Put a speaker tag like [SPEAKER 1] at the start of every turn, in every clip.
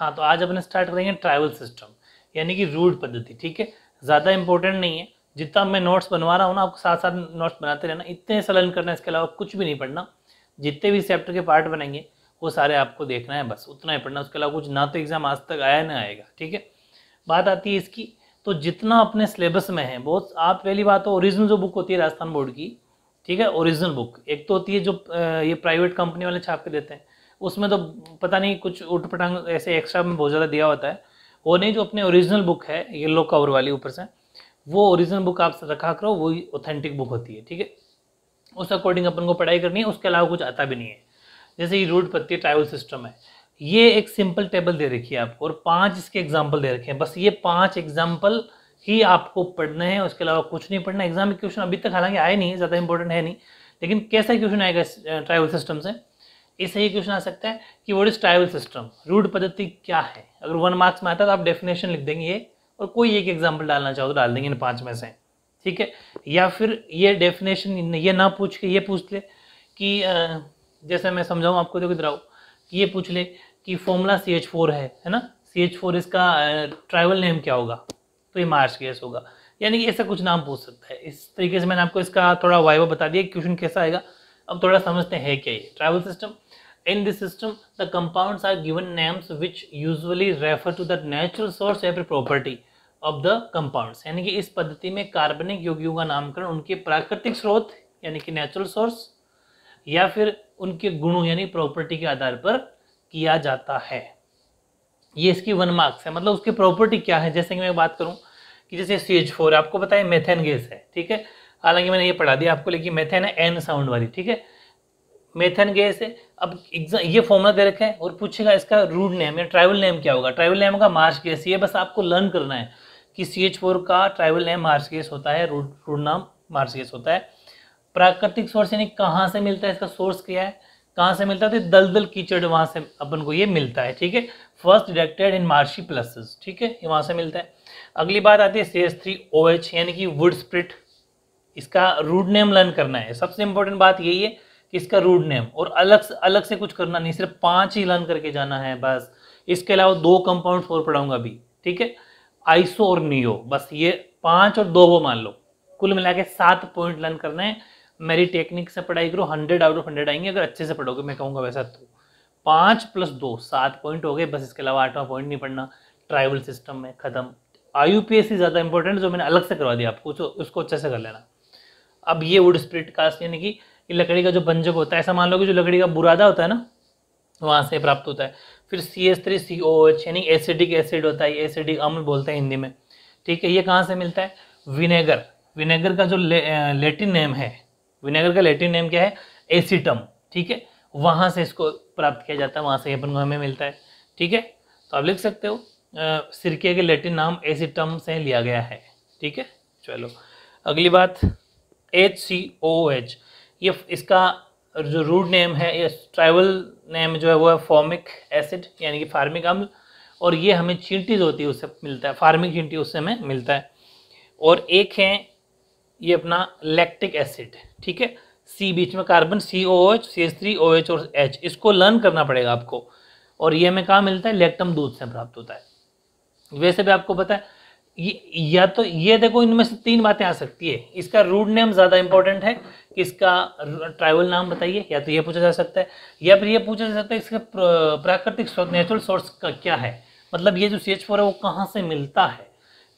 [SPEAKER 1] हाँ तो आज अपन स्टार्ट करेंगे ट्राइवल सिस्टम यानी कि रूट पद्धति ठीक है ज़्यादा इंपॉर्टेंट नहीं है जितना मैं नोट्स बनवा रहा हूँ ना आपको साथ साथ नोट्स बनाते रहना इतने से लर्न करना इसके अलावा कुछ भी नहीं पढ़ना जितने भी चैप्टर के पार्ट बनेंगे वो सारे आपको देखना है बस उतना ही पढ़ना उसके अलावा कुछ ना तो एग्ज़ाम आज तक आया ना आएगा ठीक है बात आती है इसकी तो जितना अपने सिलेबस में है बहुत आप पहली बात तो ओरिजिनल जो बुक होती है राजस्थान बोर्ड की ठीक है ओरिजिनल बुक एक तो होती है जो ये प्राइवेट कंपनी वाले छाप के देते हैं उसमें तो पता नहीं कुछ उठ पटांग ऐसे एक्स्ट्रा में बहुत ज़्यादा दिया होता है वो नहीं जो अपने ओरिजिनल बुक है येलो कवर वाली ऊपर से वो ओरिजिनल बुक आप रखा करो वही ऑथेंटिक बुक होती है ठीक है उस अकॉर्डिंग अपन को पढ़ाई करनी है उसके अलावा कुछ आता भी नहीं है जैसे ये रूट पत्ती ट्राइवल सिस्टम है ये एक सिंपल टेबल दे रखी है आपको और पांच इसके एग्जाम्पल दे रखे हैं बस ये पांच एग्जाम्पल ही आपको पढ़ना है उसके अलावा कुछ नहीं पढ़ना एग्जाम में क्वेश्चन अभी तक हालांकि आए नहीं ज़्यादा इंपॉर्टेंट है नहीं लेकिन कैसा क्वेश्चन आएगा ट्राइवल सिस्टम से ऐसे ही क्वेश्चन आ सकता है कि what is trivial system root पद्धति क्या है अगर वन मार्क्स में आता है तो आप डेफिनेशन लिख देंगे ये और कोई एक एग्जाम्पल डालना चाहो तो डाल देंगे इन पाँच में से ठीक है या फिर ये डेफिनेशन ये ना पूछ के ये पूछ ले कि जैसे मैं समझाऊँ आपको देखो इधर कि ये पूछ ले कि फॉर्मूला सी एच फोर है है ना सी एच फोर इसका ट्राइवल नेम क्या होगा तो ये मार्च केस होगा यानी कि ऐसा कुछ नाम पूछ सकता है इस तरीके से मैंने आपको इसका थोड़ा वाइवा बता दिया क्वेश्चन कैसा आएगा अब थोड़ा समझते हैं क्या ये trivial system in this system the compounds are given names which usually refer to the natural source या फिर property of the compounds. यानी कि इस पद्धति में कार्बनिक यौगियों का नामकरण उनके प्राकृतिक स्रोत यानी कि नेचुरल सोर्स या फिर उनके गुणों यानी प्रॉपर्टी के आधार पर किया जाता है ये इसकी वन मार्क्स है मतलब उसकी प्रॉपर्टी क्या है जैसे कि मैं बात करूं कि जैसे सी एच फोर आपको पता है मेथेन गैस है ठीक है हालांकि मैंने ये पढ़ा दिया आपको लेकिन मेथेन है एन साउंड वाली ठीक है मेथन गैस है अब एग्जाम ये फॉर्मूला दे रखा है और पूछेगा इसका रूट नेम या ट्राइवल नेम क्या होगा ट्राइवल नेम होगा मार्च गैस ये बस आपको लर्न करना है कि सी एच फोर का ट्राइवल नेम मार्च गैस होता है रूट रूट नाम मार्च गैस होता है प्राकृतिक सोर्स यानी कहाँ से मिलता है इसका सोर्स क्या है कहाँ से मिलता है तो दलदल कीचड़ वहाँ से अपन को ये मिलता है ठीक है first detected in marshy places ठीक है ये वहाँ से मिलता है अगली बात आती है सी थ्री ओ एच यानी कि वुड स्प्रिट इसका रूट नेम लर्न करना है सबसे इंपॉर्टेंट बात यही है किसका रूट नेम और अलग से अलग से कुछ करना नहीं सिर्फ पांच ही लर्न करके जाना है बस इसके अलावा दो कंपाउंड और पढ़ाऊंगा अभी ठीक है आइसो और नियो बस ये पांच और दो वो मान लो कुल मिला के सात पॉइंट लर्न करना है मेरी टेक्निक से पढ़ाई करो हंड्रेड आउट ऑफ हंड्रेड आएंगे अगर अच्छे से पढ़ोगे मैं कहूँगा वैसा तो पाँच प्लस दो सात पॉइंट हो गए बस इसके अलावा आठवां पॉइंट नहीं पढ़ना ट्राइबल सिस्टम में ख़त्म आई ज़्यादा इंपॉर्टेंट जो मैंने अलग से करवा दिया आपको उसको अच्छे से कर लेना अब ये वुड स्प्रिट कास्ट यानी कि कि लकड़ी का जो बंजक होता है ऐसा मान लो कि जो लकड़ी का बुरादा होता है ना वहाँ से प्राप्त होता है फिर C S three C O H यानी एसिडिक एसिड होता है एसिडिक अम्ल बोलते हैं हिंदी में ठीक है ये कहाँ से मिलता है विनेगर विनेगर का जो लेटिन नेम है विनेगर का लेटिन नेम क्या है एसिटम ठीक है वहाँ से इसको प्राप्त किया जाता है वहाँ से अपन को हमें मिलता है ठीक है तो आप लिख सकते हो सिरके के लेटिन नाम एसिटम से लिया गया है ठीक है चलो अगली बात एच सी ओ एच ये इसका जो रूट नेम है ये ट्राइवल नेम जो है वो है फॉर्मिक एसिड यानी कि फार्मिक अम्ल और ये हमें चींटीज होती है उससे मिलता है फार्मिक चींटी उससे हमें मिलता है और एक है ये अपना लैक्टिक एसिड ठीक है सी बीच में carbon C O H C S three O H और एच इसको लर्न करना पड़ेगा आपको और ये हमें कहाँ मिलता है लेक्टम दूध से प्राप्त होता है वैसे भी आपको पता है ये या तो ये देखो इनमें से तीन बातें आ सकती है इसका रूट नेम ज़्यादा इंपॉर्टेंट है कि इसका ट्राइवल नाम बताइए या तो ये पूछा जा सकता है या फिर ये पूछा जा सकता है इसका प्राकृतिक नेचुरल सोर्स का क्या है मतलब ये जो सी एच फोर है वो कहाँ से मिलता है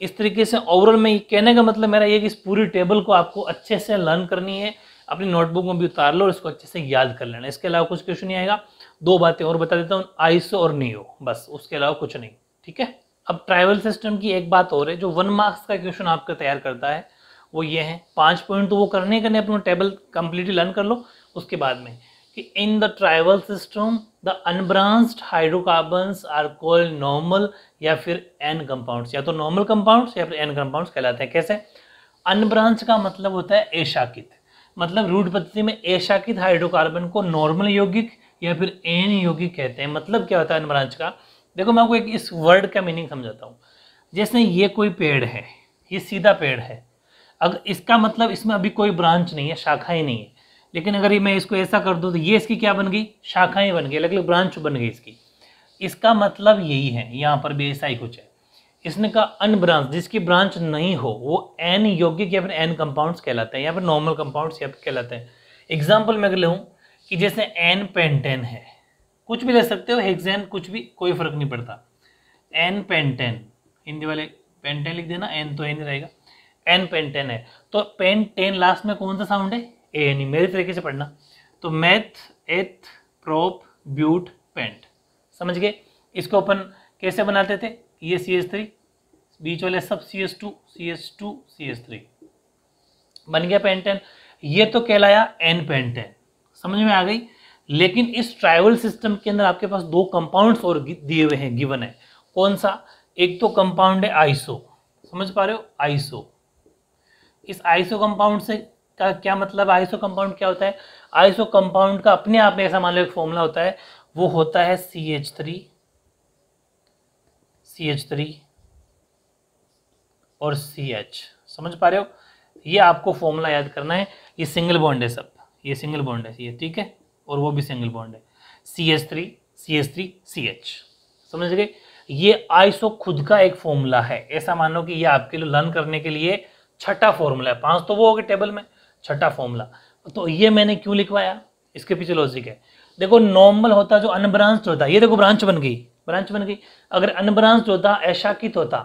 [SPEAKER 1] इस तरीके से ओवरऑल में कहने का मतलब मेरा ये कि इस पूरी टेबल को आपको अच्छे से लर्न करनी है अपनी नोटबुक में भी उतार लो और इसको अच्छे से याद कर लेना इसके अलावा कुछ क्वेश्चन नहीं आएगा दो बातें और बता देता हूँ आइसो और नियो बस उसके अलावा कुछ नहीं ठीक है अब ट्राइवल सिस्टम की एक बात और है जो वन मार्क्स का क्वेश्चन आपका तैयार करता है वो ये है पांच पॉइंट तो वो करने करने अपना टेबल कम्प्लीटली लर्न कर लो उसके बाद में कि in the trivial system the unbranched hydrocarbon are called normal या फिर एन कंपाउंड्स या तो नॉर्मल कंपाउंड्स या फिर एन कंपाउंड्स कहलाते हैं कैसे अनब्रांच का मतलब होता है एशाकित मतलब रूट पद्धति में एशाकित हाइड्रोकार्बन को नॉर्मल यौगिक या फिर एन यौगिक कहते हैं मतलब क्या होता है अनब्रांच का देखो मैं आपको एक इस वर्ड का मीनिंग समझाता हूँ जैसे ये कोई पेड़ है ये सीधा पेड़ है अगर इसका मतलब इसमें अभी कोई ब्रांच नहीं है शाखा ही नहीं है लेकिन अगर ये मैं इसको ऐसा कर दूँ तो ये इसकी क्या बन गई शाखाएं बन गई अलग अलग ब्रांच बन गई इसकी इसका मतलब यही है यहाँ पर भी ऐसा ही कुछ है इसने कहा ब्रांच जिसकी ब्रांच नहीं हो वो एन योग्य या फिर एन कंपाउंड्स कहलाते हैं या फिर नॉर्मल कंपाउंड्स या फिर कहलाते हैं एग्जाम्पल मैं अगर लूँ कि जैसे एन पेंटेन है कुछ भी ले सकते हो हेक्सेन कुछ भी कोई फर्क नहीं पड़ता एन पेंटेन हिंदी वाले पेंटेन लिख देना एन तो एन ही रहेगा एन पेंटेन है तो पेन टेन लास्ट में कौन सा साउंड है ए एन ई मेरे तरीके से पढ़ना तो मैथ एथ प्रोप ब्यूट पेंट समझ गए इसको अपन कैसे बनाते थे ये सी एस थ्री बीच वाले सब C S two C S two C S three बन गया पेंटेन ये तो कहलाया एन पेंटेन समझ में आ गई लेकिन इस ट्राइवल सिस्टम के अंदर आपके पास दो कंपाउंड्स और दिए हुए हैं गिवन है कौन सा एक तो कंपाउंड है आइसो समझ पा रहे हो आइसो इस आइसो कंपाउंड से का क्या मतलब आइसो कंपाउंड क्या होता है आइसो कंपाउंड का अपने आप में ऐसा मान लो एक फॉर्मूला होता है वो होता है C H three C H three और सी एच समझ पा रहे हो ये आपको फॉर्मूला याद करना है ये सिंगल बॉन्ड है सब ये सिंगल बॉन्ड है ये ठीक है और वो भी सिंगल बॉन्ड है C S three C S three C H समझ गए ये आईसो खुद का एक फॉर्मूला है ऐसा मानो कि ये आपके लिए लर्न करने के लिए छठा फॉर्मूला है पांच तो वो हो गए टेबल में छठा फॉर्मूला तो ये मैंने क्यों लिखवाया इसके पीछे लॉजिक है देखो नॉर्मल होता जो अनब्रांच होता ये देखो ब्रांच बन गई ब्रांच बन गई अगर अनब्रांच होता ऐशाकित होता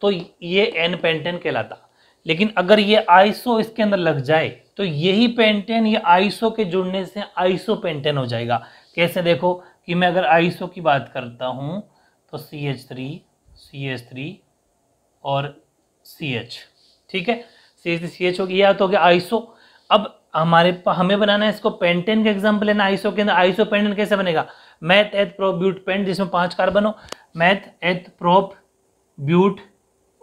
[SPEAKER 1] तो ये एन पेंटेन कहलाता लेकिन अगर ये आईसो इसके अंदर लग जाए तो यही पेंटेन ये आइसो के जुड़ने से आइसो पेंटेन हो जाएगा कैसे देखो कि मैं अगर आइसो की बात करता हूँ तो C H three C H three और सी एच ठीक है C H three C H हो गया तो हो गया आइसो अब हमारे हमें बनाना है इसको पेंटेन का एग्जाम्पल लेना आइसो के अंदर आइसो पेंटेन कैसे बनेगा मैथ एथ प्रोप ब्यूट पेंट जिसमें पांच कार्बन हो मैथ एथ प्रोप ब्यूट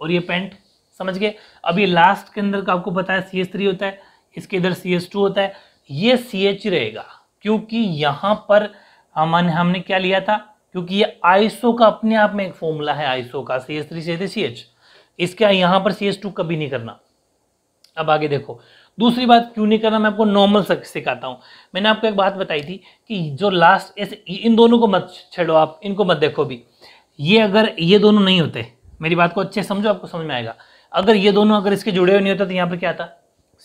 [SPEAKER 1] और ये पेंट समझ गए अब ये लास्ट के अंदर का आपको बताया सी एच थ्री होता है इसके इधर सी एच टू होता है ये सी एच रहेगा क्योंकि यहाँ पर हमने हमने क्या लिया था क्योंकि ये आइसो का अपने आप में एक फॉर्मूला है आइसो का C H three C C H इसका यहाँ पर सी एच टू कभी नहीं करना अब आगे देखो दूसरी बात क्यों नहीं करना मैं आपको नॉर्मल सिखाता हूँ मैंने आपको एक बात बताई थी कि जो लास्ट ऐसे इन दोनों को मत छेड़ो आप इनको मत देखो भी ये अगर ये दोनों नहीं होते मेरी बात को अच्छे समझो आपको समझ में आएगा अगर ये दोनों अगर इसके जुड़े हुए नहीं होते तो यहाँ पर क्या आता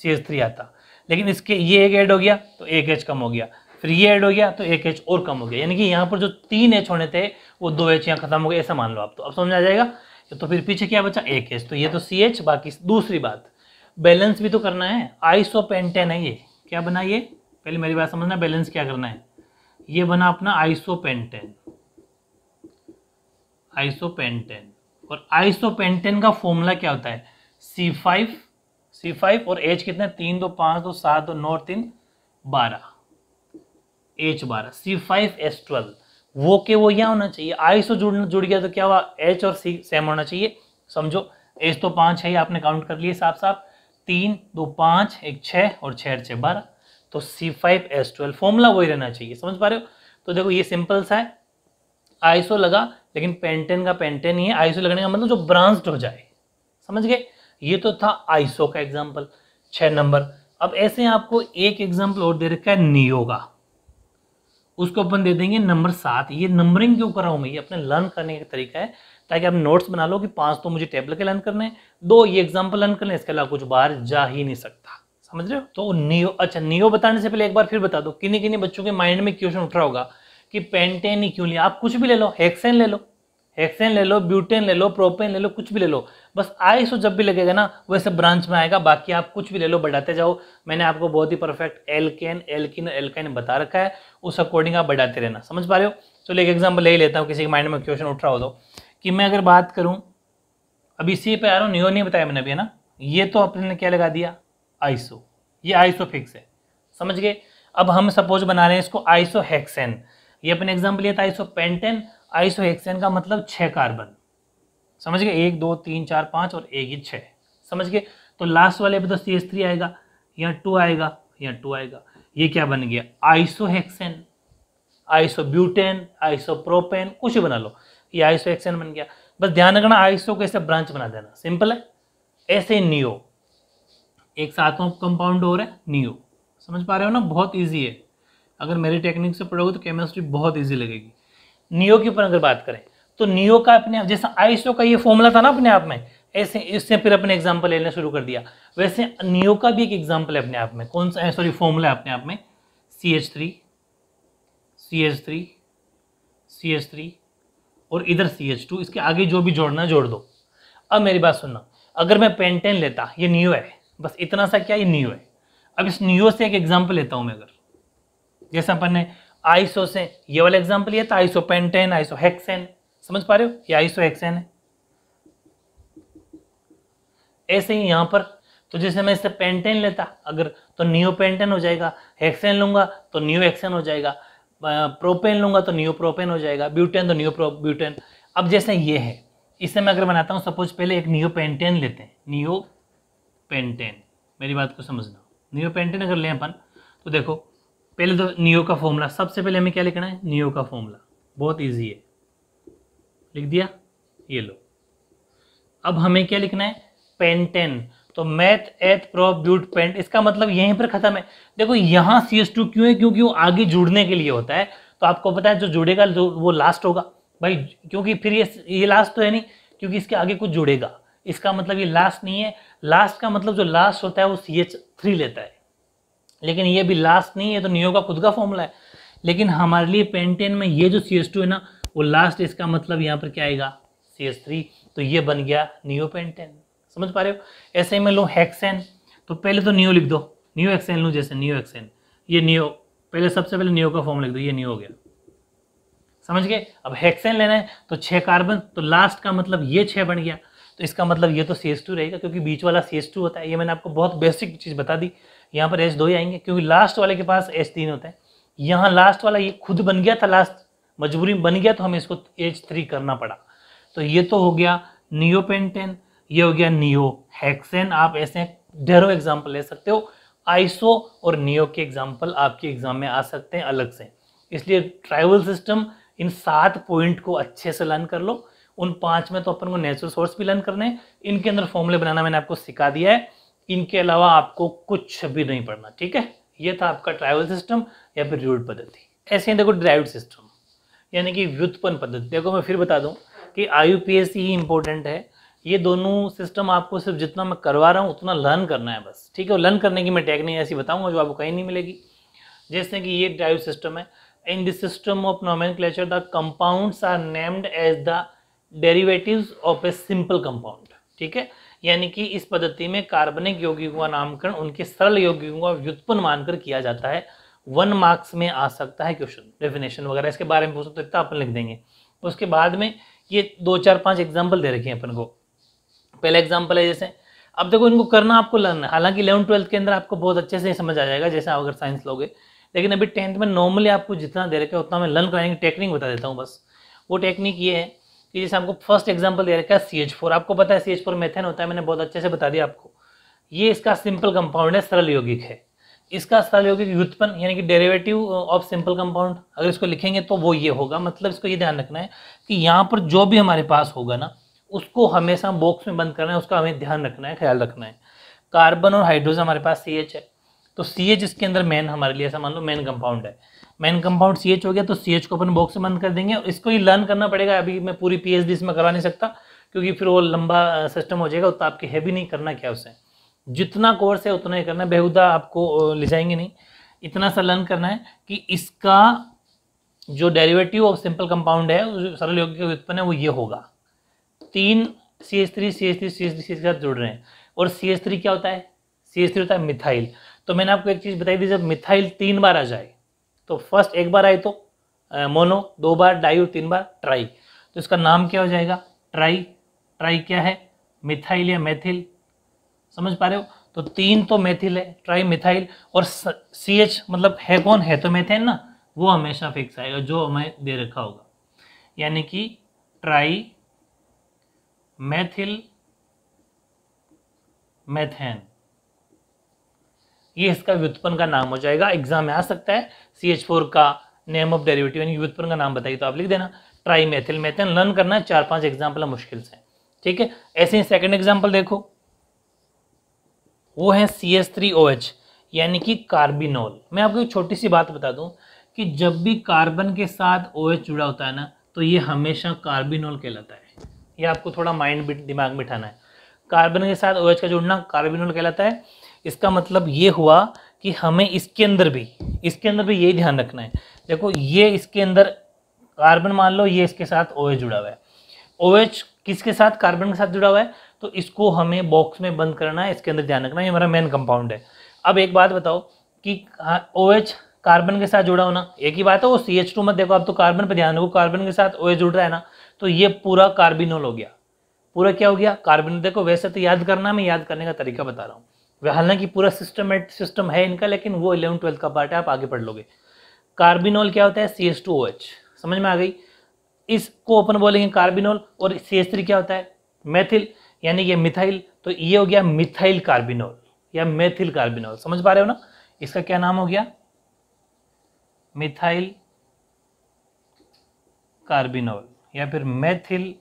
[SPEAKER 1] सी एच थ्री आता लेकिन इसके ये एक ऐड हो गया तो एक एच कम हो गया फिर ये ऐड हो गया तो एक एच और कम हो गया यानी कि यहाँ पर जो तीन एच होने थे वो दो एच यहाँ खत्म हो गया ऐसा मान लो आप तो अब समझ आ जाएगा तो फिर पीछे क्या बचा एक एच तो ये तो सी एच बाकी दूसरी बात बैलेंस भी तो करना है सो पेंटेन है ये क्या बना ये पहले मेरी बात समझना बैलेंस क्या करना है ये बना अपना आईसो पेंटेन आईसो पेंटेन और आईसो पेंटेन का फॉर्मूला क्या होता है सी फाइव सी फाइव और एच कितना तीन दो पाँच दो सात दो नौ तीन बारह एच बारह सी फाइव एस ट्वेल्व वो के वो यहाँ होना चाहिए आई से जुड़ जुड़ गया तो क्या हुआ एच और सी सेम होना चाहिए समझो एच तो पाँच है ही आपने काउंट कर लिए साफ साफ तीन दो पाँच एक छः और छः छः बारह तो C five S twelve formula वही रहना चाहिए समझ पा रहे हो तो देखो ये सिंपल सा है आईसो लगा लेकिन पेंटेन का पेंटेन ही है आईसो लगने का मतलब जो ब्रांच्ड हो जाए समझ गए ये तो था आइसो का एग्जाम्पल छः नंबर अब ऐसे आपको एक एग्जाम्पल और दे रखा है नियोगा उसको अपन दे देंगे नंबर सात ये नंबरिंग क्यों कराऊँ मैं ये अपने लर्न करने का तरीका है ताकि आप नोट्स बना लो कि पांच तो मुझे टेबल के लर्न करने हैं दो ये एग्जाम्पल लर्न करने इसके अलावा कुछ बाहर जा ही नहीं सकता समझ रहे हो तो नियो अच्छा नियो बताने से पहले एक बार फिर बता दो किन्नी किन्नी बच्चों के माइंड में क्वेश्चन उठ रहा होगा कि पेंटेन ही क्यों लिया आप कुछ भी ले लो हेक्सेन ले लो हेक्सेन ले लो ब्यूटेन ले लो प्रोपेन ले लो कुछ भी ले लो बस आईसो जब भी लगेगा ना वैसे ब्रांच में आएगा बाकी आप कुछ भी ले लो बढ़ाते जाओ मैंने आपको बहुत ही परफेक्ट एलकेन एल्किन एल्काइन बता रखा है उस अकॉर्डिंग आप बढ़ाते रहना समझ पा रहे हो चलो एक एग्जाम्पल ले ही लेता हूँ किसी के माइंड में क्वेश्चन उठ रहा हो तो कि मैं अगर बात करूँ अभी इसी पे आ रहा हूँ नियो नहीं बताया मैंने अभी है ना ये तो आपने क्या लगा दिया आईसो ये आईसो फिक्स है समझ गए अब हम सपोज बना रहे हैं इसको आइसो हेक्सेन ये अपने एग्जाम्पल लिया था आइसो पेंटेन आइसोहेक्सेन का मतलब छः कार्बन समझ गए एक दो तीन चार पाँच और एक ही छः समझ गए तो लास्ट वाले पे तो सी एस थ्री आएगा या टू आएगा या टू आएगा ये क्या बन गया आइसोहेक्सेन आइसोब्यूटेन आइसोप्रोपेन कुछ बना लो ये आइसोहेक्सेन बन गया बस ध्यान रखना आइसो कैसे ब्रांच बना देना सिंपल है ऐसे नियो एक में कंपाउंड और है नियो समझ पा रहे हो ना बहुत ईजी है अगर मेरी टेक्निक से पढ़ोगे तो केमिस्ट्री बहुत ईजी लगेगी नियो के ऊपर अगर बात करें तो नियो का अपने आप जैसा आईसो का ये फॉर्मूला था ना अपने आप में ऐसे इससे फिर अपने एग्जाम्पल लेना शुरू कर दिया वैसे नियो का भी एक एग्जाम्पल है अपने आप में कौन सा सॉरी फॉर्मूला है अपने आप में C H three C H three C H three और इधर सी एच टू इसके आगे जो भी जोड़ना जोड़ दो अब मेरी बात सुनना अगर मैं पेंटेन लेता ये नियो है बस इतना सा क्या ये नियो है अब इस नियो से एक एग्जाम्पल लेता हूँ मैं अगर जैसे अपन ने आइसो से ये वाला एग्जाम्पल लिया था आइसो पेंटेन आइसो हेक्सेन समझ पा रहे हो ये आइसो हेक्सेन है ऐसे ही यहां पर तो जैसे मैं इससे पेंटेन लेता अगर तो न्यू पेंटेन हो जाएगा हेक्सेन लूंगा तो न्यू हेक्सेन हो जाएगा प्रोपेन लूंगा तो न्यू प्रोपेन हो जाएगा ब्यूटेन तो न्यू ब्यूटेन अब जैसे ये है इसे मैं अगर बनाता हूँ सपोज पहले एक न्यू पेंटेन लेते हैं न्यू पेंटेन मेरी बात को समझना न्यू पेंटेन अगर लें अपन तो देखो पहले तो नियो का फॉर्मूला सबसे पहले हमें क्या लिखना है नियो का फॉर्मूला बहुत ईजी है लिख दिया ये लो अब हमें क्या लिखना है पेंटेन तो मैथ एथ प्रॉप ब्यूट पेंट इसका मतलब यहीं पर खत्म है देखो यहाँ सी एस टू क्यों है क्योंकि वो आगे जुड़ने के लिए होता है तो आपको पता है जो जुड़ेगा जो वो लास्ट होगा भाई क्योंकि फिर ये ये लास्ट तो है नहीं क्योंकि इसके आगे कुछ जुड़ेगा इसका मतलब ये लास्ट नहीं है लास्ट का मतलब जो लास्ट होता है वो सी एच थ्री लेता है लेकिन ये भी लास्ट नहीं है तो नियो का खुद का फॉर्मूला है लेकिन हमारे लिए पेंटेन में ये जो सी एस टू है ना वो लास्ट इसका मतलब यहाँ पर क्या आएगा सी एस थ्री तो ये बन गया नियो पेंटेन समझ पा रहे हो ऐसे में लो हेक्सेन तो पहले तो नियो लिख दो नियो एक्सेन लूँ जैसे नियो एक्सेन ये नियो पहले सबसे पहले नियो का फॉर्म लिख दो ये नियो हो गया समझ गए अब हेक्सेन लेना है तो छः कार्बन तो लास्ट का मतलब ये छः बन गया तो इसका मतलब ये तो सी रहेगा क्योंकि बीच वाला सी होता है ये मैंने आपको बहुत बेसिक चीज़ बता दी यहाँ पर एच दो ही आएंगे क्योंकि लास्ट वाले के पास एच तीन होता है यहाँ लास्ट वाला ये खुद बन गया था लास्ट मजबूरी में बन गया तो हमें इसको एच थ्री करना पड़ा तो ये तो हो गया नियो पेंटेन ये हो गया नियो हेक्सेन आप ऐसे ढेरों एग्जाम्पल ले सकते हो आइसो और नियो के एग्जाम्पल आपके एग्जाम में आ सकते हैं अलग से इसलिए ट्राइवल सिस्टम इन सात पॉइंट को अच्छे से लर्न कर लो उन पांच में तो अपन को नेचुरल सोर्स भी लर्न करने हैं इनके अंदर फॉर्मूले बनाना मैंने आपको सिखा दिया है इनके अलावा आपको कुछ भी नहीं पढ़ना ठीक है ये था आपका ट्राइवल सिस्टम या फिर रूट पद्धति ऐसे ही देखो ड्राइव सिस्टम यानी कि व्युत्पन्न पद्धति देखो मैं फिर बता दूं कि आई ही इम्पोर्टेंट है ये दोनों सिस्टम आपको सिर्फ जितना मैं करवा रहा हूँ उतना लर्न करना है बस ठीक है लर्न करने की मैं टेक्निक ऐसी बताऊँगा जो आपको कहीं नहीं मिलेगी जैसे कि ये ड्राइव सिस्टम है in this system of nomenclature the compounds are named as the derivatives of a simple compound ठीक है यानी कि इस पद्धति में कार्बनिक यौगिकों का नामकरण उनके सरल यौगिकों का व्युत्पन्न मानकर किया जाता है वन मार्क्स में आ सकता है क्वेश्चन डेफिनेशन वगैरह इसके बारे में पूछ सकते तो तो इतना अपन लिख देंगे उसके बाद में ये दो चार पांच एग्जाम्पल दे रखे हैं अपन को पहला एग्जाम्पल है जैसे अब देखो इनको करना आपको लर्न हालांकि इलेवन ट्वेल्थ के अंदर आपको बहुत अच्छे से समझ आ जाएगा जैसे आप अगर साइंस लोगे लेकिन अभी टेंथ में नॉर्मली आपको जितना दे रखे उतना मैं लर्न कराएंगे टेक्निक बता देता हूँ बस वो टेक्निक ये है ये जैसे हमको फर्स्ट एग्जाम्पल दे रखा है सी एच फोर आपको पता है सी एच फोर मेथेन होता है मैंने बहुत अच्छे से बता दिया आपको ये इसका सिंपल कंपाउंड है सरल यौगिक है इसका सरल यौगिक व्युत्पन्न यानी कि डेरिवेटिव ऑफ सिंपल कंपाउंड अगर इसको लिखेंगे तो वो ये होगा मतलब इसको ये ध्यान रखना है कि यहाँ पर जो भी हमारे पास होगा ना उसको हमेशा बॉक्स में बंद करना है उसका हमें ध्यान रखना है ख्याल रखना है कार्बन और हाइड्रोजन हमारे पास सी है तो सी इसके अंदर मेन हमारे लिए ऐसा मान लो मेन कंपाउंड है मेन कंपाउंड सी एच हो गया तो सी एच को अपन बॉक्स बंद कर देंगे और इसको ही लर्न करना पड़ेगा अभी मैं पूरी पी एच डी इसमें करवा नहीं सकता क्योंकि फिर वो लंबा सिस्टम हो जाएगा तो आपके हैवी नहीं करना क्या उसे जितना कोर्स है उतना ही करना बेहुदा आपको ले जाएंगे नहीं इतना सा लर्न करना है कि इसका जो डेरिवेटिव ऑफ सिंपल कंपाउंड है सरल योग्य उत्पन्न है वो ये होगा तीन C H three C H three C H three C के साथ जुड़ रहे हैं और सी एच थ्री क्या होता है सी एच थ्री होता है मिथाइल तो मैंने आपको एक चीज़ बताई थी जब मिथाइल तीन बार आ जाए तो फर्स्ट एक बार आई तो मोनो दो बार डायू तीन बार ट्राई तो इसका नाम क्या हो जाएगा ट्राई ट्राई क्या है मिथाइल या मैथिल समझ पा रहे हो तो तीन तो मैथिल है ट्राई मिथाइल और सी एच मतलब है कौन है तो मैथेन ना वो हमेशा फिक्स आएगा जो हमें दे रखा होगा यानी कि ट्राई मैथिल मेथेन ये इसका व्युत्पन्न का नाम हो जाएगा एग्जाम में आ सकता है सी एच फोर का नेम ऑफ डेरिवेटिव यानी व्युत्पन्न का नाम बताइए तो आप लिख देना ट्राई मैथिल मेथन लर्न करना है चार पांच एग्जाम्पल मुश्किल से ठीक है ऐसे ही सेकेंड एग्जाम्पल देखो वो है C S three O H यानी कि कार्बिनोल मैं आपको एक छोटी सी बात बता दूं कि जब भी कार्बन के साथ ओ एच जुड़ा होता है ना तो ये हमेशा कार्बिनोल कहलाता है ये आपको थोड़ा माइंड दिमाग में बिठाना है कार्बन के साथ ओ एच का जुड़ना कार्बिनोल कहलाता है इसका मतलब ये हुआ कि हमें इसके अंदर भी इसके अंदर भी यही ध्यान रखना है देखो ये इसके अंदर कार्बन मान लो ये इसके साथ ओ OH जुड़ा हुआ है ओ OH किसके साथ कार्बन के साथ जुड़ा हुआ है तो इसको हमें बॉक्स में बंद करना है इसके अंदर ध्यान रखना है ये हमारा मेन कंपाउंड है अब एक बात बताओ कि ओ हाँ, OH कार्बन के साथ जुड़ा होना एक ही बात है वो सी एच टू मत देखो आप तो कार्बन पर ध्यान रखो कार्बन के साथ ओ OH जुड़ रहा है ना तो ये पूरा कार्बिनोल हो गया पूरा क्या हो गया कार्बन देखो वैसे तो याद करना मैं याद करने का तरीका बता रहा हूँ हालांकि पूरा सिस्टम सिस्टम है इनका लेकिन वो इलेवन ट्वेल्थ का पार्ट है आप आगे पढ़ लोगे कार्बिनोल क्या होता है C S two O H समझ में आ गई इसको अपन बोलेंगे कार्बिनोल और सी एस थ्री क्या होता है मैथिल यानी कि मिथाइल तो ये हो गया मिथाइल कार्बिनोल या मेथिल कार्बिनोल समझ पा रहे हो ना इसका क्या नाम हो गया मिथाइल कार्बिनोल या फिर मेथिल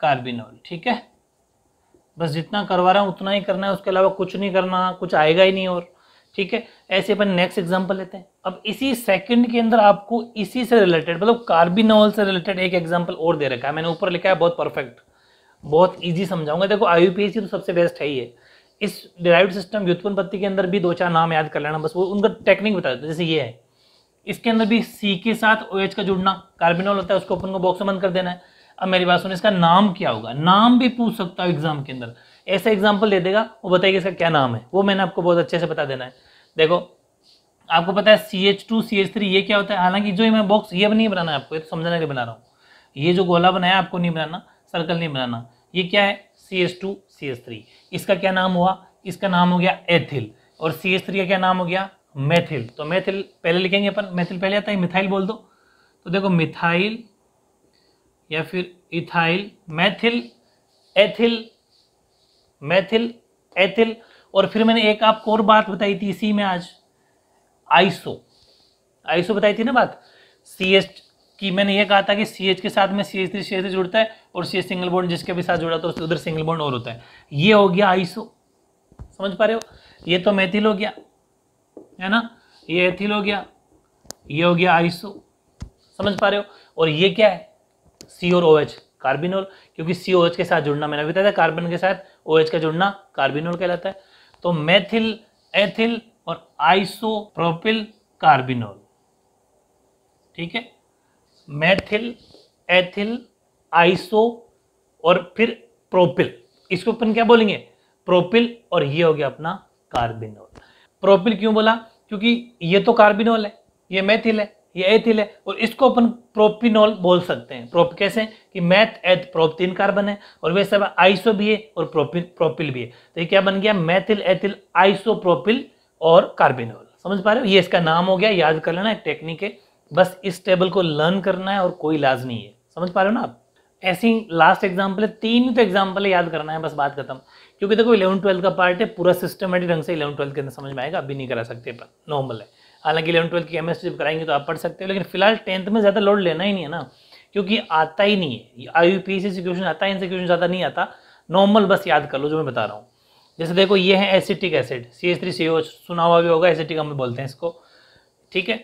[SPEAKER 1] कार्बिनोल ठीक है बस जितना करवा रहा हूँ उतना ही करना है उसके अलावा कुछ नहीं करना कुछ आएगा ही नहीं और ठीक है ऐसे अपन नेक्स्ट एग्जाम्पल लेते हैं अब इसी सेकंड के अंदर आपको इसी से रिलेटेड मतलब कार्बिनोल से रिलेटेड एक एग्जाम्पल और दे रखा है मैंने ऊपर लिखा है बहुत परफेक्ट बहुत ईजी समझाऊंगा देखो आई तो सबसे बेस्ट है ही है इस डिराइव सिस्टम व्युत्पन्न पत्ति के अंदर भी दो चार नाम याद कर लेना बस वो उनका टेक्निक बता देते जैसे ये है इसके अंदर भी सी के साथ ओ OH का जुड़ना कार्बिनोल होता है उसको अपन को बॉक्स बंद कर देना है अब मेरी बात सुनो इसका नाम क्या होगा नाम भी पूछ सकता हूँ एग्जाम के अंदर ऐसे एग्जाम्पल दे देगा वो बताइए इसका क्या नाम है वो मैंने आपको बहुत अच्छे से बता देना है देखो आपको पता है C H two C H three ये क्या होता है हालांकि जो मैं बॉक्स ये नहीं बनाना है आपको ये तो समझाने के लिए बना रहा हूँ ये जो गोला बनाया आपको नहीं बनाना सर्कल नहीं बनाना ये क्या है C H two C H three इसका क्या नाम हुआ इसका नाम हो गया एथिल और सी एच थ्री का क्या नाम हो गया मेथिल तो मेथिल पहले लिखेंगे अपन मेथिल पहले आता है मिथाइल बोल दो तो देखो मिथाइल या फिर ethyl methyl ethyl methyl ethyl और फिर मैंने एक आपको और बात बताई थी इसी में आज आइसो आइसो बताई थी ना बात सी एच की मैंने ये कहा था कि सी एच के साथ में C H three C H जुड़ता है और सी एच सिंगल बोर्ड जिसके भी साथ जुड़ा तो उधर सिंगल बोर्ड और होता है ये हो गया आइसो समझ पा रहे हो ये तो मैथिल हो गया है ना ये एथिल हो गया ये हो गया आइसो समझ पा रहे हो और ये क्या है सी और ओ एच कार्बिनोल क्योंकि सी ओ एच के साथ जुड़ना मैंने बताया था कार्बन के साथ ओ एच का जुड़ना कार्बिनोल कहलाता है तो मैथिल एथिल और आइसोप्रोपिल कार्बिनोल ठीक है मैथिल एथिल आइसो और फिर प्रोपिल इसको अपन क्या बोलेंगे प्रोपिल और ये हो गया अपना कार्बिनोल प्रोपिल क्यों बोला क्योंकि ये तो कार्बिनोल है ये मैथिल है ये एथिल है और इसको अपन प्रोपिनॉल बोल सकते हैं प्रोप कैसे कि मैथ एथ प्रोप तीन कार्बन है और वैसे अब आइसो भी है और प्रोपिन प्रोपिल भी है तो ये क्या बन गया मैथिल एथिल आइसो प्रोपिल और कार्बिनोल समझ पा रहे हो ये इसका नाम हो गया याद कर लेना एक टेक्निक है बस इस टेबल को लर्न करना है और कोई लाज नहीं है समझ पा रहे हो ना आप ऐसी लास्ट एग्जाम्पल है तीन तो एग्जाम्पल है याद करना है बस बात खत्म क्योंकि देखो इलेवन ट्वेल्थ का पार्ट है पूरा सिस्टमेटिक ढंग से इलेवन ट्वेल्थ के अंदर समझ में आएगा अभी नहीं करा सकते पर नॉर्मल है हालांकि इलेवन ट्वेल्थ की केमिस्ट्री जब कराएंगे तो आप पढ़ सकते हो लेकिन फिलहाल टेंथ में ज़्यादा लोड लेना ही नहीं है ना क्योंकि आता ही नहीं है I U P C question आता है इनसे क्वेश्चन ज़्यादा नहीं आता नॉर्मल बस याद कर लो जो मैं बता रहा हूँ जैसे देखो ये है acetic acid C S three C O सुना हुआ भी होगा एसिटिक हम बोलते हैं इसको ठीक है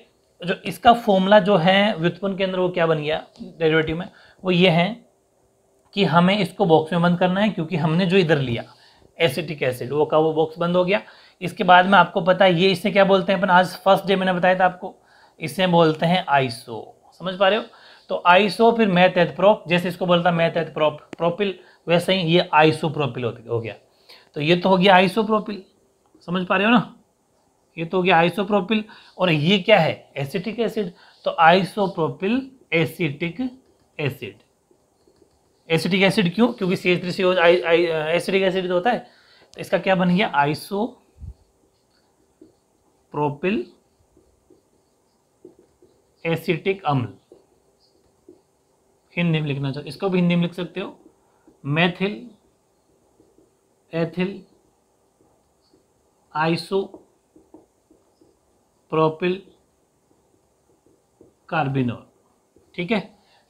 [SPEAKER 1] जो इसका फॉर्मूला जो है व्युत्पन्न के अंदर वो क्या बन गया डेरिवेटिव में वो ये है कि हमें इसको बॉक्स में बंद करना है क्योंकि हमने जो इधर लिया एसिटिक एसिड वो का वो बॉक्स बंद हो गया इसके बाद में आपको पता है ये इसे क्या बोलते हैं अपन आज फर्स्ट डे मैंने बताया था आपको इसे बोलते हैं आईसो समझ पा रहे हो तो आईसो फिर मैथ एथ प्रोप जैसे इसको बोलता है मैथ एथ प्रोप प्रोपिल वैसे ही ये आईसो प्रोपिल हो गया तो ये तो हो गया आईसो प्रोपिल समझ पा रहे हो ना ये तो हो गया आइसो प्रोपिल और ये क्या है एसिटिक एसिड तो propyl acetic acid acetic acid क्यों क्योंकि C H three C acetic acid होता है तो इसका क्या बन गया आइसो प्रोपिल एसिटिक अम्ल हिंदी में लिखना चाहिए इसको भी हिंदी में लिख सकते हो methyl ethyl isopropyl carbinol ठीक है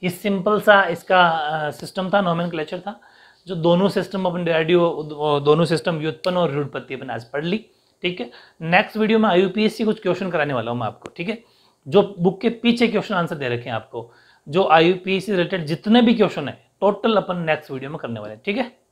[SPEAKER 1] ये सिंपल सा इसका सिस्टम था क्लेचर था जो दोनों सिस्टम अपन रेडियो दोनों सिस्टम व्युत्पन्न और रूढ़पत्ति अपन आज पढ़ ली ठीक है नेक्स्ट वीडियो में आई कुछ क्वेश्चन कराने वाला हूँ मैं आपको ठीक है जो बुक के पीछे क्वेश्चन आंसर दे रखे हैं आपको जो आई रिलेटेड जितने भी क्वेश्चन है टोटल अपन नेक्स्ट वीडियो में करने वाले हैं ठीक है